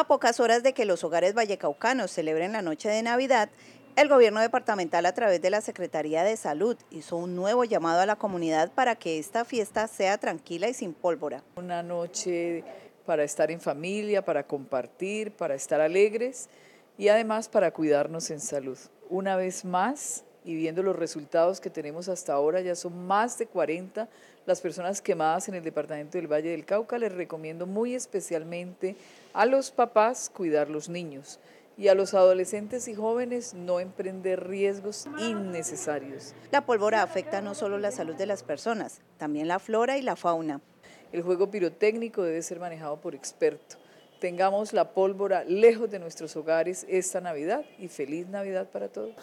A pocas horas de que los hogares vallecaucanos celebren la noche de Navidad, el gobierno departamental a través de la Secretaría de Salud hizo un nuevo llamado a la comunidad para que esta fiesta sea tranquila y sin pólvora. Una noche para estar en familia, para compartir, para estar alegres y además para cuidarnos en salud. Una vez más, y viendo los resultados que tenemos hasta ahora, ya son más de 40 las personas quemadas en el departamento del Valle del Cauca. Les recomiendo muy especialmente a los papás cuidar los niños y a los adolescentes y jóvenes no emprender riesgos innecesarios. La pólvora afecta no solo la salud de las personas, también la flora y la fauna. El juego pirotécnico debe ser manejado por experto. Tengamos la pólvora lejos de nuestros hogares esta Navidad y feliz Navidad para todos.